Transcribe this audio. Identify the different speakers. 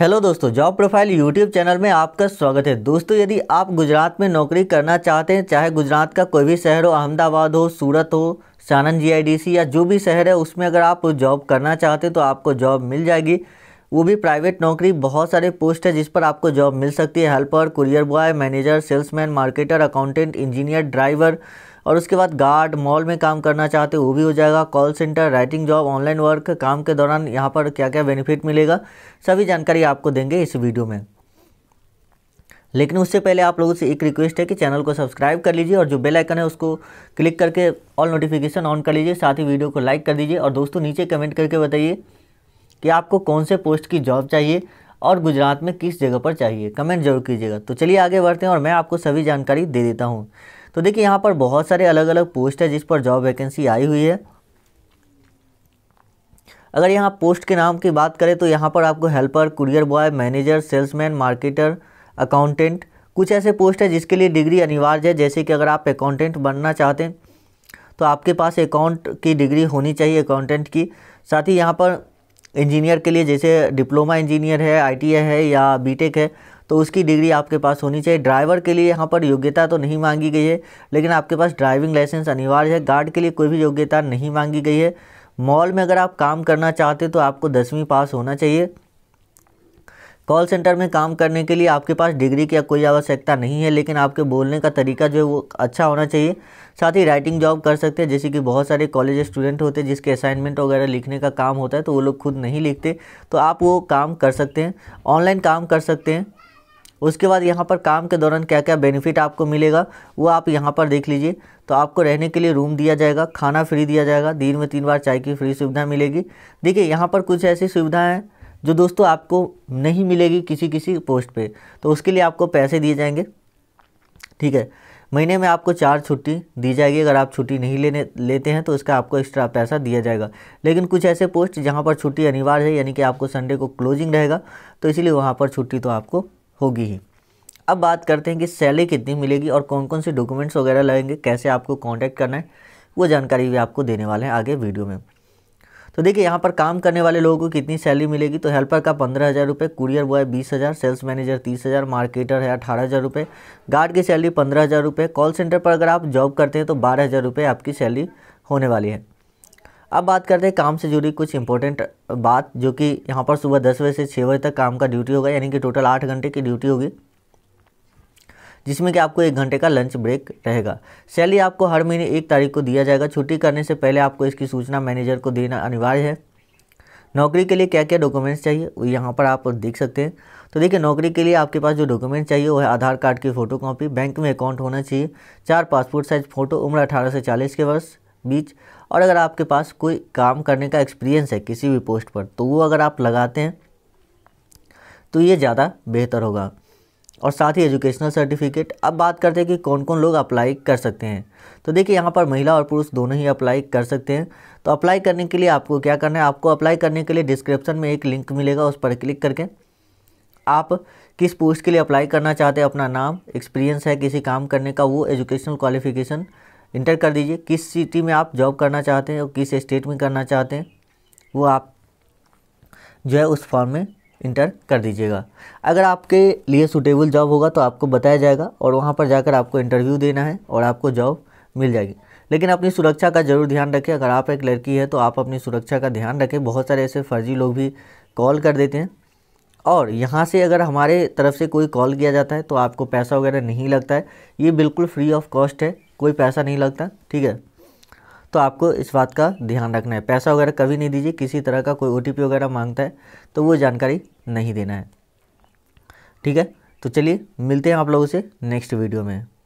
Speaker 1: hello दोस्तों job profile YouTube channel में आपका स्वागत है दोस्तों यदि आप गुजरात में नौकरी करना चाहते हैं चाहे गुजरात का कोई भी शहर हो अहमदाबाद हो सूरत हो सानंद जीआईडीसी या जो भी शहर है उसमें अगर आप जॉब करना चाहते हैं तो आपको जॉब मिल जाएगी वो भी प्राइवेट नौकरी बहुत सारे पोस्ट है जिस पर आपको जॉब मिल सकती है helper courier boy manager salesman marketer accountant engineer driver और उसके बाद गार्ड मॉल में काम करना चाहते वो भी हो जाएगा call centre writing job online work काम के दौरान यहाँ पर क्या क्या बेनिफिट मिलेगा सभी जानकारी आपको देंगे इस वीडियो में लेकिन उससे पहले आप लोगों से एक रिक्वेस्ट है कि चैनल को सब्सक्राइब कर लीजिए और जो बेल आइकन है उसको क्लिक करके ऑल नोटिफिकेशन ऑन कर लीजिए साथ ही वीडियो को लाइक कर दीजिए और दोस्तों नीचे कमेंट करके बताइए कि आपको कौन से पोस्ट की जॉब चाहिए और गुजरात में किस जगह पर चाहिए कमेंट जरूर कीजिएगा तो चलिए आगे बढ़ते हैं और मैं आपको सभी जानकारी दे देता हूँ तो देखिए यहाँ पर बहुत सारे अलग अलग पोस्ट है जिस पर जॉब वैकेंसी आई हुई है अगर यहाँ पोस्ट के नाम की बात करें तो यहाँ पर आपको helper courier boy manager salesman marketer accountant कुछ ऐसे पोस्ट है जिसके लिए डिग्री अनिवार्य है जैसे कि अगर आप अकाउंटेंट बनना चाहते हैं तो आपके पास अकाउंट की डिग्री होनी चाहिए अकाउंटेंट की साथ ही यहाँ पर इंजीनियर के लिए जैसे डिप्लोमा इंजीनियर है आईटीआई है या बीटेक है तो उसकी डिग्री आपके पास होनी चाहिए ड्राइवर के लिए यहाँ पर योग्यता तो नहीं मांगी गई है लेकिन आपके पास ड्राइविंग लाइसेंस अनिवार्य है गार्ड के लिए कोई भी योग्यता नहीं मांगी गई है मॉल में अगर आप काम करना चाहते तो आपको दसवीं पास होना चाहिए कॉल सेंटर में काम करने के लिए आपके पास डिग्री की कोई आवश्यकता नहीं है लेकिन आपके बोलने का तरीका जो है वो अच्छा होना चाहिए साथ ही राइटिंग जॉब कर सकते हैं जैसे कि बहुत सारे कॉलेज स्टूडेंट होते हैं जिसके असाइनमेंट वगैरह लिखने का काम होता है तो वो लोग खुद नहीं लिखते तो आप वो काम कर सकते हैं ऑनलाइन काम कर सकते हैं उसके बाद यहाँ पर काम के दौरान क्या क्या बेनिफिट आपको मिलेगा वो आप यहाँ पर देख लीजिए तो आपको रहने के लिए रूम दिया जाएगा खाना फ्री दिया जाएगा दिन में तीन बार चाय की फ्री सुविधा मिलेगी देखिए यहाँ पर कुछ ऐसी सुविधाएँ हैं जो दोस्तों आपको नहीं मिलेगी किसी किसी पोस्ट पे तो उसके लिए आपको पैसे दिए जाएंगे ठीक है महीने में आपको चार छुट्टी दी जाएगी अगर आप छुट्टी नहीं लेने लेते हैं तो इसका आपको एक्स्ट्रा पैसा दिया जाएगा लेकिन कुछ ऐसे पोस्ट जहाँ पर छुट्टी अनिवार्य है यानी कि आपको संडे को क्लोजिंग रहेगा तो इसीलिए वहाँ पर छुट्टी तो आपको होगी ही अब बात करते हैं कि सैलरी कितनी मिलेगी और कौन कौन से डॉक्यूमेंट्स वगैरह लगेंगे कैसे आपको कॉन्टैक्ट करना है वो जानकारी भी आपको देने वाले हैं आगे वीडियो में तो देखिए यहाँ पर काम करने वाले लोगों को कितनी सैलरी मिलेगी तो हेल्पर का पंद्रह हज़ार रुपये कुरियर बॉय बीस हज़ार सेल्स मैनेजर तीस हज़ार मार्केटर है अठारह हज़ार रुपये गार्ड की सैलरी पंद्रह हज़ार रुपये कॉल सेंटर पर अगर आप जॉब करते हैं तो बारह हज़ार रुपये आपकी सैलरी होने वाली है अब बात करते हैं काम से जुड़ी कुछ इंपॉर्टेंट बात जो कि यहाँ पर सुबह दस बजे से छः बजे तक काम का ड्यूटी होगा यानी कि टोटल आठ घंटे की ड्यूटी होगी जिसमें कि आपको एक घंटे का लंच ब्रेक रहेगा सैलरी आपको हर महीने एक तारीख को दिया जाएगा छुट्टी करने से पहले आपको इसकी सूचना मैनेजर को देना अनिवार्य है नौकरी के लिए क्या क्या डॉक्यूमेंट्स चाहिए वो यहाँ पर आप देख सकते हैं तो देखिए नौकरी के लिए आपके पास जो डॉक्यूमेंट चाहिए वो है आधार कार्ड की फ़ोटो कॉपी बैंक में अकाउंट होना चाहिए चार पासपोर्ट साइज़ फ़ोटो उम्र अठारह से चालीस के वर्ष बीच और अगर आपके पास कोई काम करने का एक्सपीरियंस है किसी भी पोस्ट पर तो वो अगर आप लगाते हैं तो ये ज़्यादा बेहतर होगा और साथ ही एजुकेशनल सर्टिफिकेट अब बात करते हैं कि कौन कौन लोग अप्लाई कर सकते हैं तो देखिए यहाँ पर महिला और पुरुष दोनों ही अप्लाई कर सकते हैं तो अप्लाई करने के लिए आपको क्या करना है आपको अप्लाई करने के लिए डिस्क्रिप्शन में एक लिंक मिलेगा उस पर क्लिक करके आप किस पोस्ट के लिए अप्लाई करना चाहते हैं अपना नाम एक्सपीरियंस है किसी काम करने का वो एजुकेशनल क्वालिफिकेशन इंटर कर दीजिए किस सिटी में आप जॉब करना चाहते हैं और किस स्टेट में करना चाहते हैं वो आप जो है उस फॉर्म में इंटर कर दीजिएगा अगर आपके लिए सूटेबल जॉब होगा तो आपको बताया जाएगा और वहाँ पर जाकर आपको इंटरव्यू देना है और आपको जॉब मिल जाएगी लेकिन अपनी सुरक्षा का जरूर ध्यान रखें अगर आप एक लड़की है तो आप अपनी सुरक्षा का ध्यान रखें बहुत सारे ऐसे फर्जी लोग भी कॉल कर देते हैं और यहाँ से अगर हमारे तरफ से कोई कॉल किया जाता है तो आपको पैसा वगैरह नहीं लगता है ये बिल्कुल फ्री ऑफ कॉस्ट है कोई पैसा नहीं लगता ठीक है तो आपको इस बात का ध्यान रखना है पैसा वगैरह कभी नहीं दीजिए किसी तरह का कोई ओ वगैरह मांगता है तो वो जानकारी नहीं देना है ठीक है तो चलिए मिलते हैं आप लोगों से नेक्स्ट वीडियो में